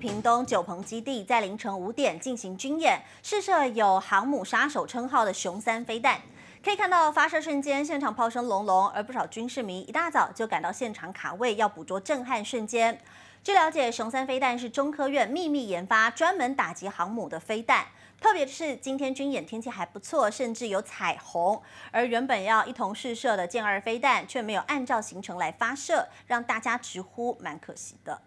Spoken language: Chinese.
屏东九鹏基地在凌晨五点进行军演，试射有“航母杀手”称号的“熊三”飞弹。可以看到发射瞬间，现场炮声隆隆，而不少军事迷一大早就赶到现场卡位，要捕捉震撼瞬间。据了解，“熊三”飞弹是中科院秘密研发，专门打击航母的飞弹。特别是今天军演天气还不错，甚至有彩虹，而原本要一同试射的“剑二”飞弹却没有按照行程来发射，让大家直呼蛮可惜的。